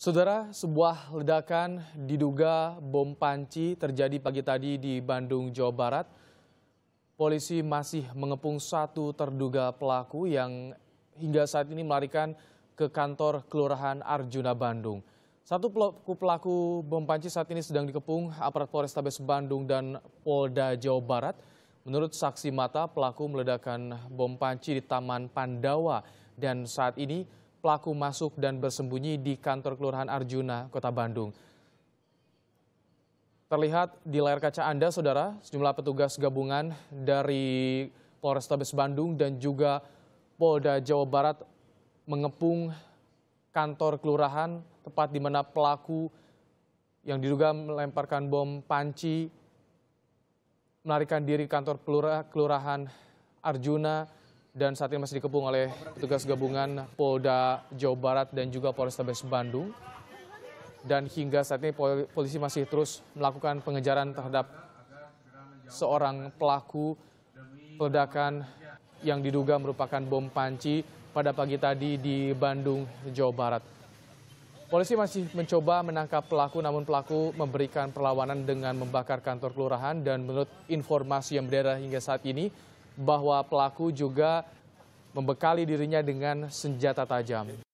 Saudara, sebuah ledakan diduga bom panci terjadi pagi tadi di Bandung, Jawa Barat. Polisi masih mengepung satu terduga pelaku yang hingga saat ini melarikan ke kantor Kelurahan Arjuna, Bandung. Satu pelaku, pelaku bom panci saat ini sedang dikepung aparat Polrestabes Bandung dan Polda Jawa Barat. Menurut saksi mata, pelaku meledakan bom panci di Taman Pandawa dan saat ini pelaku masuk dan bersembunyi di kantor Kelurahan Arjuna, Kota Bandung. Terlihat di layar kaca Anda, Saudara, sejumlah petugas gabungan dari Polrestabes Bandung dan juga Polda Jawa Barat mengepung kantor kelurahan, tepat di mana pelaku yang diduga melemparkan bom panci melarikan diri kantor kelurahan Arjuna dan saat ini masih dikepung oleh petugas gabungan Polda Jawa Barat dan juga Polrestabes Bandung. Dan hingga saat ini polisi masih terus melakukan pengejaran terhadap seorang pelaku ledakan yang diduga merupakan bom panci pada pagi tadi di Bandung, Jawa Barat. Polisi masih mencoba menangkap pelaku, namun pelaku memberikan perlawanan dengan membakar kantor kelurahan dan menurut informasi yang beredar hingga saat ini, bahwa pelaku juga membekali dirinya dengan senjata tajam